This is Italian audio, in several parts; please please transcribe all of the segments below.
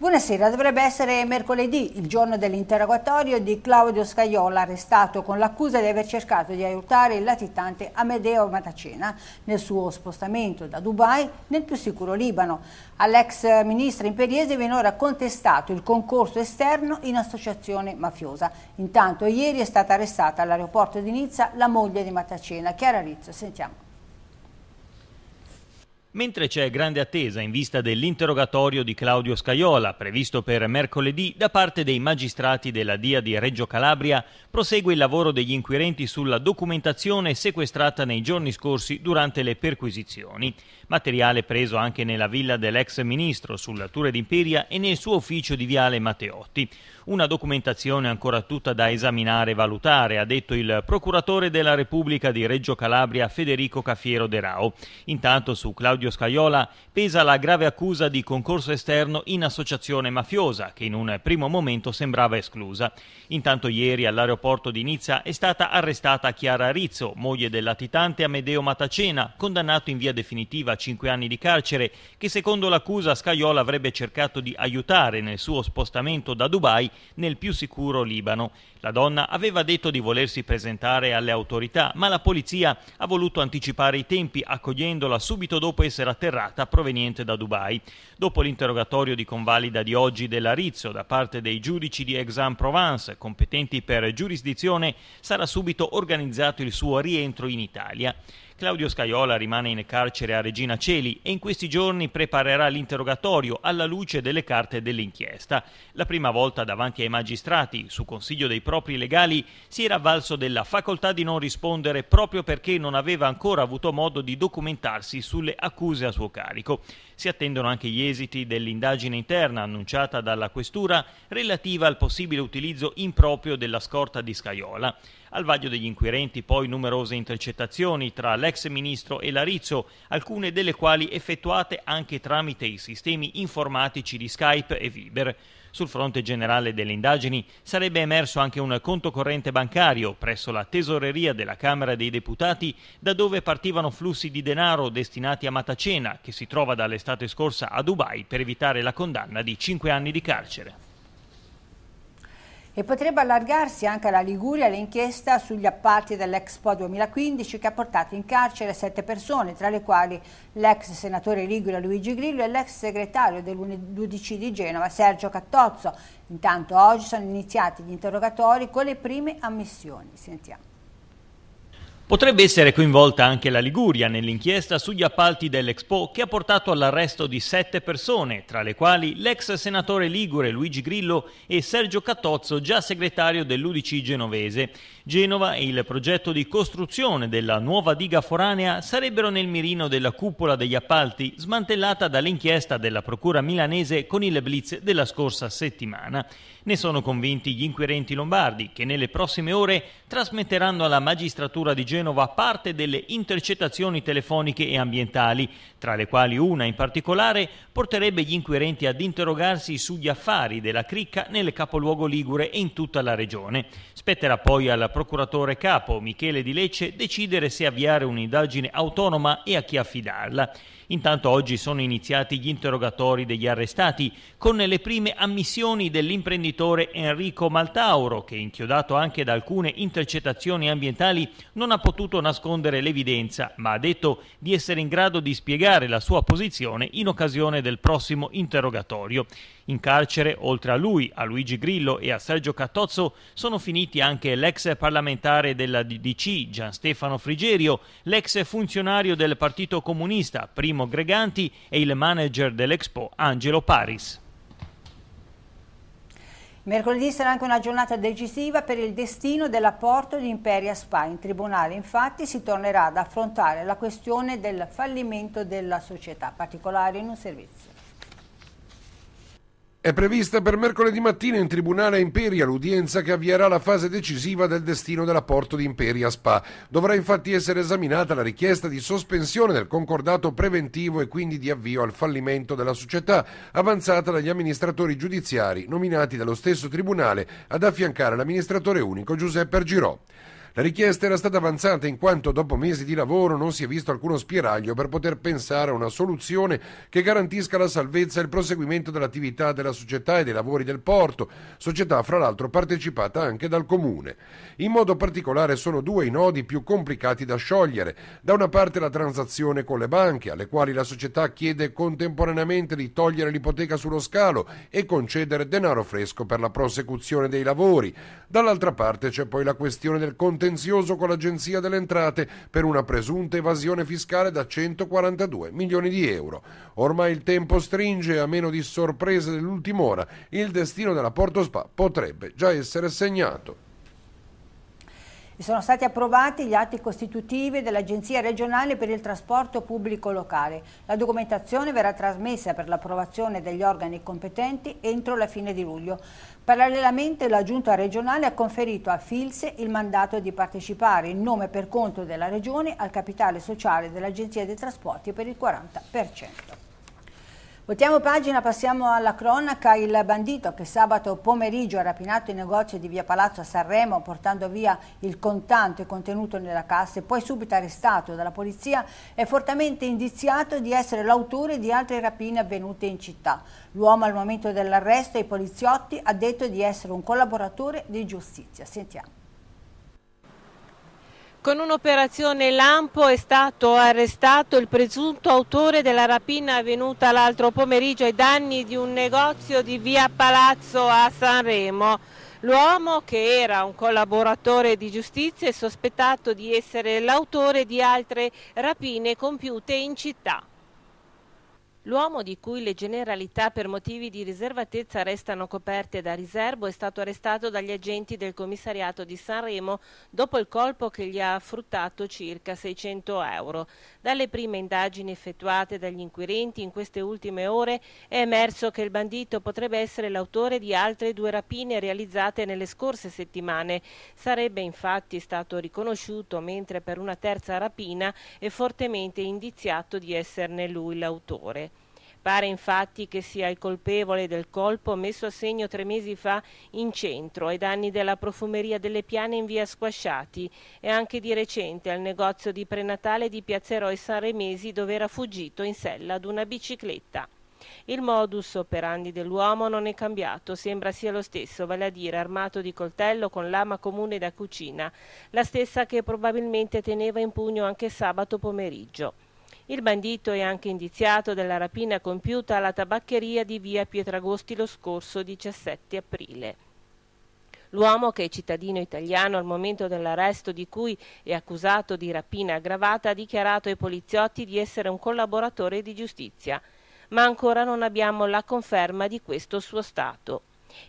Buonasera, dovrebbe essere mercoledì, il giorno dell'interrogatorio di Claudio Scaiola, arrestato con l'accusa di aver cercato di aiutare il latitante Amedeo Matacena nel suo spostamento da Dubai nel più sicuro Libano. All'ex ministro imperiese viene ora contestato il concorso esterno in associazione mafiosa. Intanto ieri è stata arrestata all'aeroporto di Nizza la moglie di Matacena, Chiara Rizzo. Sentiamo. Mentre c'è grande attesa in vista dell'interrogatorio di Claudio Scaiola, previsto per mercoledì da parte dei magistrati della DIA di Reggio Calabria, prosegue il lavoro degli inquirenti sulla documentazione sequestrata nei giorni scorsi durante le perquisizioni, materiale preso anche nella villa dell'ex ministro sulla Tour d'Imperia e nel suo ufficio di Viale Matteotti. Una documentazione ancora tutta da esaminare e valutare, ha detto il procuratore della Repubblica di Reggio Calabria Federico Caffiero De Rao. Intanto su Claudio Scaiola pesa la grave accusa di concorso esterno in associazione mafiosa, che in un primo momento sembrava esclusa. Intanto ieri all'aeroporto di Nizza è stata arrestata Chiara Rizzo, moglie del latitante Amedeo Matacena, condannato in via definitiva a 5 anni di carcere, che secondo l'accusa Scaiola avrebbe cercato di aiutare nel suo spostamento da Dubai nel più sicuro Libano. La donna aveva detto di volersi presentare alle autorità, ma la polizia ha voluto anticipare i tempi accogliendola subito dopo essere atterrata proveniente da Dubai. Dopo l'interrogatorio di convalida di oggi della Rizzo da parte dei giudici di Aix-en-Provence competenti per giurisdizione, sarà subito organizzato il suo rientro in Italia. Claudio Scaiola rimane in carcere a Regina Celi e in questi giorni preparerà l'interrogatorio alla luce delle carte dell'inchiesta. La prima volta davanti ai magistrati, su consiglio dei propri legali, si era avvalso della facoltà di non rispondere proprio perché non aveva ancora avuto modo di documentarsi sulle accuse a suo carico. Si attendono anche gli esiti dell'indagine interna annunciata dalla Questura relativa al possibile utilizzo improprio della scorta di Scaiola. Al vaglio degli inquirenti poi numerose intercettazioni tra l'ex ministro e Larizzo, alcune delle quali effettuate anche tramite i sistemi informatici di Skype e Viber. Sul fronte generale delle indagini sarebbe emerso anche un conto corrente bancario presso la tesoreria della Camera dei Deputati da dove partivano flussi di denaro destinati a Matacena, che si trova dall'estate scorsa a Dubai per evitare la condanna di 5 anni di carcere. E potrebbe allargarsi anche alla Liguria l'inchiesta sugli appalti dell'Expo 2015 che ha portato in carcere sette persone, tra le quali l'ex senatore Ligure Luigi Grillo e l'ex segretario dell'UDC di Genova Sergio Cattozzo. Intanto oggi sono iniziati gli interrogatori con le prime ammissioni. Sentiamo. Potrebbe essere coinvolta anche la Liguria nell'inchiesta sugli appalti dell'Expo che ha portato all'arresto di sette persone, tra le quali l'ex senatore ligure Luigi Grillo e Sergio Cattozzo, già segretario dell'Udc genovese. Genova e il progetto di costruzione della nuova diga foranea sarebbero nel mirino della cupola degli appalti smantellata dall'inchiesta della Procura milanese con il blitz della scorsa settimana. Ne sono convinti gli inquirenti lombardi che nelle prossime ore trasmetteranno alla magistratura di Genova parte delle intercettazioni telefoniche e ambientali, tra le quali una in particolare porterebbe gli inquirenti ad interrogarsi sugli affari della cricca nel capoluogo Ligure e in tutta la regione. Spetterà poi al procuratore capo Michele Di Lecce decidere se avviare un'indagine autonoma e a chi affidarla. Intanto oggi sono iniziati gli interrogatori degli arrestati con le prime ammissioni dell'imprenditore Enrico Maltauro che, inchiodato anche da alcune intercettazioni ambientali, non ha potuto nascondere l'evidenza, ma ha detto di essere in grado di spiegare la sua posizione in occasione del prossimo interrogatorio. In carcere, oltre a lui, a Luigi Grillo e a Sergio Cattozzo, sono finiti anche l'ex parlamentare della DDC Gian Stefano Frigerio, l'ex funzionario del Partito Comunista Primo Greganti e il manager dell'Expo Angelo Paris. Mercoledì sarà anche una giornata decisiva per il destino dell'apporto di Imperia Spa. In tribunale infatti si tornerà ad affrontare la questione del fallimento della società, particolare in un servizio. È prevista per mercoledì mattina in Tribunale a Imperia l'udienza che avvierà la fase decisiva del destino dell'apporto di Imperia Spa. Dovrà infatti essere esaminata la richiesta di sospensione del concordato preventivo e quindi di avvio al fallimento della società, avanzata dagli amministratori giudiziari nominati dallo stesso Tribunale ad affiancare l'amministratore unico Giuseppe Argirò. La richiesta era stata avanzata in quanto dopo mesi di lavoro non si è visto alcuno spiraglio per poter pensare a una soluzione che garantisca la salvezza e il proseguimento dell'attività della società e dei lavori del porto, società fra l'altro partecipata anche dal comune. In modo particolare sono due i nodi più complicati da sciogliere. Da una parte la transazione con le banche, alle quali la società chiede contemporaneamente di togliere l'ipoteca sullo scalo e concedere denaro fresco per la prosecuzione dei lavori. Dall'altra parte c'è poi la questione del conto contenzioso con l'Agenzia delle Entrate per una presunta evasione fiscale da 142 milioni di euro. Ormai il tempo stringe e a meno di sorprese dell'ultima ora il destino della Porto Spa potrebbe già essere segnato e sono stati approvati gli atti costitutivi dell'Agenzia regionale per il trasporto pubblico locale. La documentazione verrà trasmessa per l'approvazione degli organi competenti entro la fine di luglio. Parallelamente la Giunta regionale ha conferito a Filse il mandato di partecipare in nome per conto della Regione al capitale sociale dell'Agenzia dei Trasporti per il 40%. Voltiamo pagina, passiamo alla cronaca. Il bandito che sabato pomeriggio ha rapinato i negozi di via Palazzo a Sanremo portando via il contante contenuto nella cassa e poi subito arrestato dalla polizia è fortemente indiziato di essere l'autore di altre rapine avvenute in città. L'uomo al momento dell'arresto ai poliziotti ha detto di essere un collaboratore di giustizia. Sentiamo. Con un'operazione lampo è stato arrestato il presunto autore della rapina avvenuta l'altro pomeriggio ai danni di un negozio di via Palazzo a Sanremo. L'uomo, che era un collaboratore di giustizia, è sospettato di essere l'autore di altre rapine compiute in città. L'uomo di cui le generalità per motivi di riservatezza restano coperte da riservo è stato arrestato dagli agenti del commissariato di Sanremo dopo il colpo che gli ha fruttato circa 600 euro. Dalle prime indagini effettuate dagli inquirenti in queste ultime ore è emerso che il bandito potrebbe essere l'autore di altre due rapine realizzate nelle scorse settimane. Sarebbe infatti stato riconosciuto mentre per una terza rapina è fortemente indiziato di esserne lui l'autore. Pare infatti che sia il colpevole del colpo messo a segno tre mesi fa in centro ai danni della profumeria delle piane in via Squasciati e anche di recente al negozio di prenatale di Piazzeroi San Remesi dove era fuggito in sella ad una bicicletta. Il modus operandi dell'uomo non è cambiato, sembra sia lo stesso, vale a dire armato di coltello con lama comune da cucina, la stessa che probabilmente teneva in pugno anche sabato pomeriggio. Il bandito è anche indiziato della rapina compiuta alla tabaccheria di via Pietragosti lo scorso 17 aprile. L'uomo, che è cittadino italiano al momento dell'arresto di cui è accusato di rapina aggravata, ha dichiarato ai poliziotti di essere un collaboratore di giustizia, ma ancora non abbiamo la conferma di questo suo stato.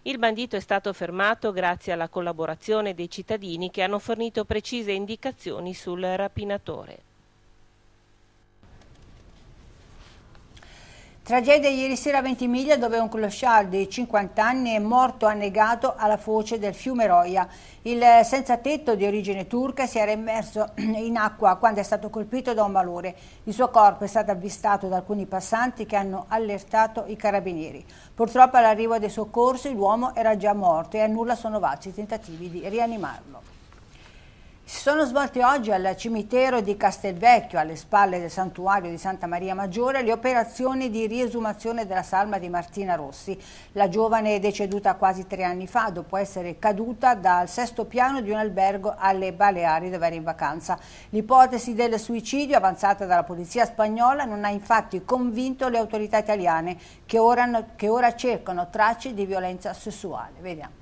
Il bandito è stato fermato grazie alla collaborazione dei cittadini che hanno fornito precise indicazioni sul rapinatore. Tragedia ieri sera a Ventimiglia dove un clochard di 50 anni è morto annegato alla foce del fiume Roia. Il eh, senza tetto di origine turca si era immerso in acqua quando è stato colpito da un valore. Il suo corpo è stato avvistato da alcuni passanti che hanno allertato i carabinieri. Purtroppo all'arrivo dei soccorsi l'uomo era già morto e a nulla sono valsi i tentativi di rianimarlo si sono svolte oggi al cimitero di Castelvecchio, alle spalle del santuario di Santa Maria Maggiore, le operazioni di riesumazione della salma di Martina Rossi. La giovane è deceduta quasi tre anni fa dopo essere caduta dal sesto piano di un albergo alle Baleari dove era in vacanza. L'ipotesi del suicidio avanzata dalla polizia spagnola non ha infatti convinto le autorità italiane che ora, che ora cercano tracce di violenza sessuale. Vediamo.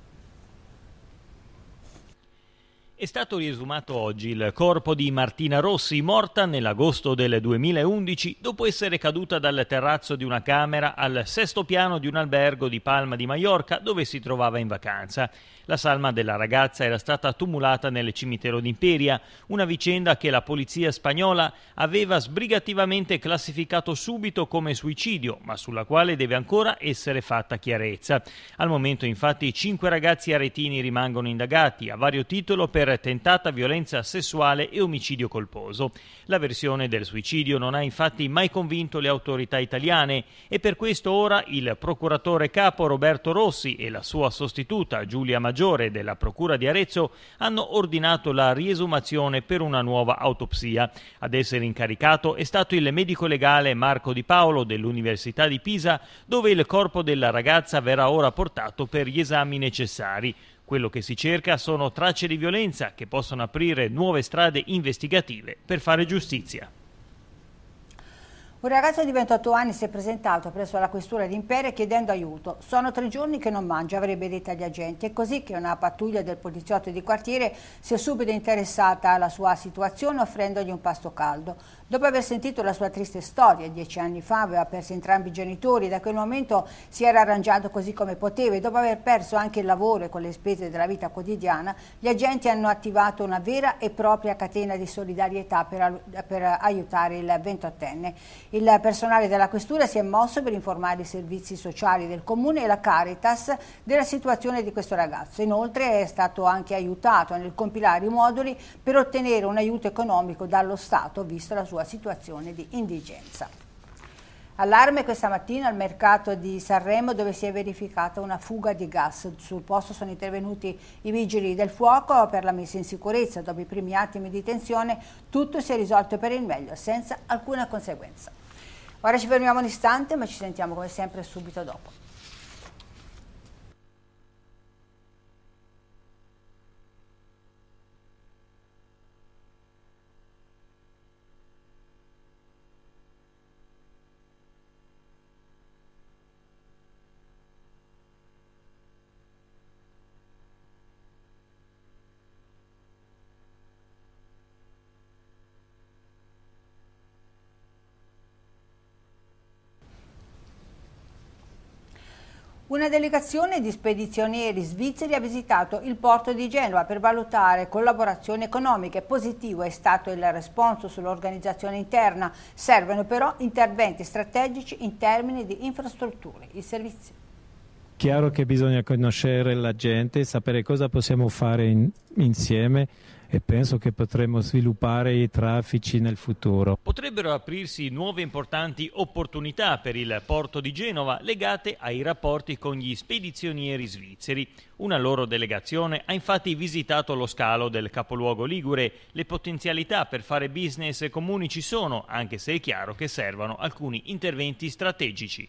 È stato riesumato oggi il corpo di Martina Rossi, morta nell'agosto del 2011 dopo essere caduta dal terrazzo di una camera al sesto piano di un albergo di Palma di Mallorca dove si trovava in vacanza. La salma della ragazza era stata tumulata nel cimitero d'Imperia, una vicenda che la polizia spagnola aveva sbrigativamente classificato subito come suicidio, ma sulla quale deve ancora essere fatta chiarezza. Al momento infatti cinque ragazzi aretini rimangono indagati a vario titolo per per tentata violenza sessuale e omicidio colposo. La versione del suicidio non ha infatti mai convinto le autorità italiane e per questo ora il procuratore capo Roberto Rossi e la sua sostituta Giulia Maggiore della Procura di Arezzo hanno ordinato la riesumazione per una nuova autopsia. Ad essere incaricato è stato il medico legale Marco Di Paolo dell'Università di Pisa, dove il corpo della ragazza verrà ora portato per gli esami necessari. Quello che si cerca sono tracce di violenza che possono aprire nuove strade investigative per fare giustizia. Un ragazzo di 28 anni si è presentato presso la questura di Impere chiedendo aiuto. Sono tre giorni che non mangio, avrebbe detto agli agenti. È così che una pattuglia del poliziotto di quartiere si è subito interessata alla sua situazione offrendogli un pasto caldo. Dopo aver sentito la sua triste storia, dieci anni fa aveva perso entrambi i genitori, da quel momento si era arrangiato così come poteva e dopo aver perso anche il lavoro e con le spese della vita quotidiana, gli agenti hanno attivato una vera e propria catena di solidarietà per, per aiutare il 28enne. Il personale della Questura si è mosso per informare i servizi sociali del Comune e la Caritas della situazione di questo ragazzo. Inoltre è stato anche aiutato nel compilare i moduli per ottenere un aiuto economico dallo Stato, vista la sua sua situazione di indigenza. Allarme questa mattina al mercato di Sanremo dove si è verificata una fuga di gas. Sul posto sono intervenuti i vigili del fuoco per la messa in sicurezza. Dopo i primi attimi di tensione tutto si è risolto per il meglio senza alcuna conseguenza. Ora ci fermiamo un istante ma ci sentiamo come sempre subito dopo. Una delegazione di spedizionieri svizzeri ha visitato il porto di Genova per valutare collaborazioni economiche. Positivo è stato il responso sull'organizzazione interna. Servono però interventi strategici in termini di infrastrutture e servizi. Chiaro che bisogna conoscere la gente, sapere cosa possiamo fare in, insieme e penso che potremo sviluppare i traffici nel futuro. Potrebbero aprirsi nuove importanti opportunità per il porto di Genova legate ai rapporti con gli spedizionieri svizzeri. Una loro delegazione ha infatti visitato lo scalo del capoluogo Ligure. Le potenzialità per fare business comuni ci sono, anche se è chiaro che servono alcuni interventi strategici.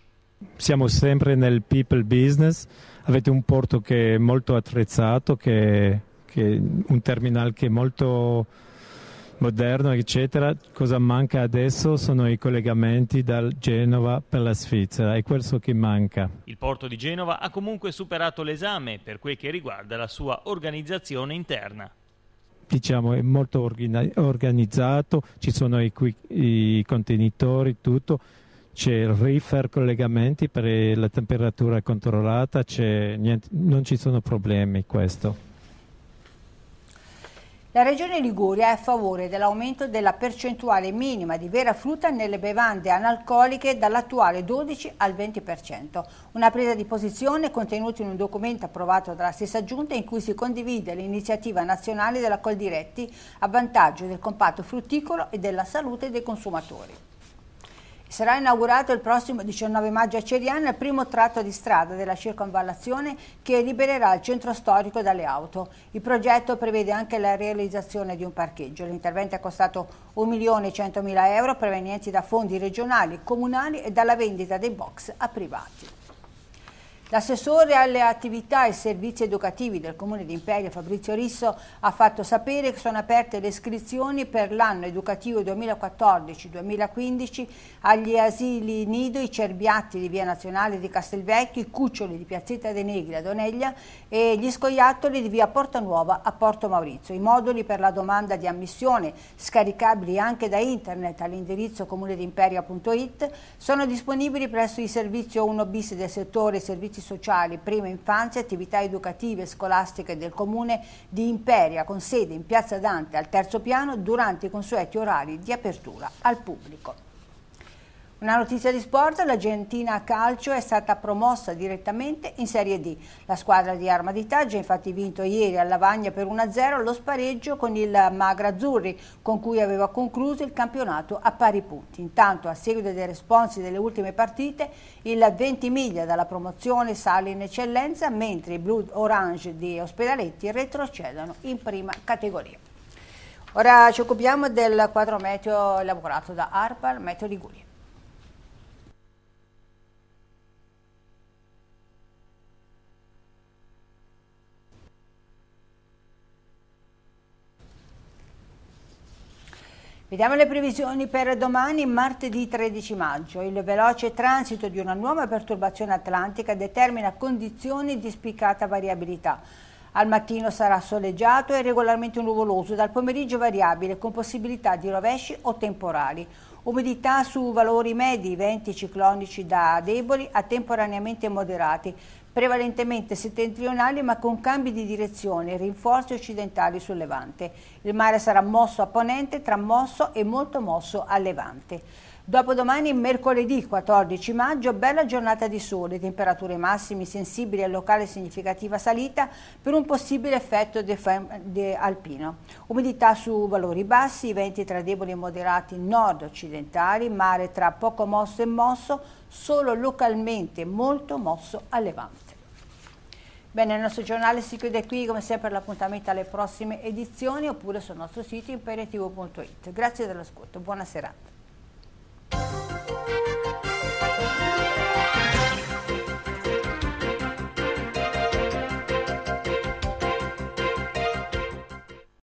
Siamo sempre nel people business, avete un porto che è molto attrezzato, che che un terminal che è molto moderno, eccetera. Cosa manca adesso sono i collegamenti dal Genova per la Svizzera, è questo che manca. Il porto di Genova ha comunque superato l'esame per quel che riguarda la sua organizzazione interna. Diciamo è molto organizzato, ci sono i, i contenitori, tutto. C'è il reefer collegamenti per la temperatura controllata, niente, non ci sono problemi questo. La Regione Liguria è a favore dell'aumento della percentuale minima di vera frutta nelle bevande analcoliche dall'attuale 12 al 20%. Una presa di posizione contenuta in un documento approvato dalla stessa Giunta in cui si condivide l'iniziativa nazionale della Coldiretti a vantaggio del comparto frutticolo e della salute dei consumatori. Sarà inaugurato il prossimo 19 maggio a Ceriano il primo tratto di strada della circonvallazione che libererà il centro storico dalle auto. Il progetto prevede anche la realizzazione di un parcheggio. L'intervento è costato 1.100.000 euro provenienti da fondi regionali, comunali e dalla vendita dei box a privati. L'assessore alle attività e servizi educativi del Comune di Imperia, Fabrizio Risso, ha fatto sapere che sono aperte le iscrizioni per l'anno educativo 2014-2015 agli asili Nido, i Cerbiatti di Via Nazionale di Castelvecchio, i Cuccioli di Piazzetta De Negri a Doneglia e gli Scoiattoli di Via Porta Nuova a Porto Maurizio. I moduli per la domanda di ammissione, scaricabili anche da internet all'indirizzo comunedimperia.it, sono disponibili presso il servizio 1 bis del settore servizi servizi sociali, prima infanzia attività educative e scolastiche del comune di Imperia con sede in Piazza Dante al terzo piano durante i consueti orari di apertura al pubblico. Una notizia di sport, l'Argentina Gentina Calcio è stata promossa direttamente in Serie D. La squadra di Arma di Taggia ha infatti vinto ieri a Lavagna per 1-0 lo spareggio con il Magra Azzurri, con cui aveva concluso il campionato a pari punti. Intanto, a seguito dei responsi delle ultime partite, il Ventimiglia dalla promozione sale in eccellenza, mentre i Blue Orange di Ospedaletti retrocedono in prima categoria. Ora ci occupiamo del quadro meteo elaborato da Arpal Meteo Liguria. Vediamo le previsioni per domani, martedì 13 maggio. Il veloce transito di una nuova perturbazione atlantica determina condizioni di spiccata variabilità. Al mattino sarà soleggiato e regolarmente nuvoloso, dal pomeriggio variabile con possibilità di rovesci o temporali. Umidità su valori medi, venti ciclonici da deboli a temporaneamente moderati prevalentemente settentrionali ma con cambi di direzione, e rinforzi occidentali sul Levante. Il mare sarà mosso a ponente, tramosso e molto mosso a Levante. Dopodomani, mercoledì 14 maggio, bella giornata di sole, temperature massime sensibili a locale significativa salita per un possibile effetto alpino. Umidità su valori bassi, venti tra deboli e moderati nord-occidentali, mare tra poco mosso e mosso, solo localmente molto mosso a levante. Bene, il nostro giornale si chiude qui, come sempre l'appuntamento alle prossime edizioni oppure sul nostro sito imperativo.it. Grazie dell'ascolto, buona serata. うん。